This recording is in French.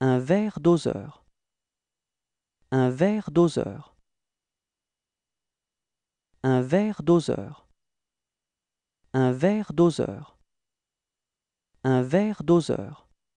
Un verre doseur. Un verre doseur. Un verre doseur. Un verre doseur. Un verre doseur.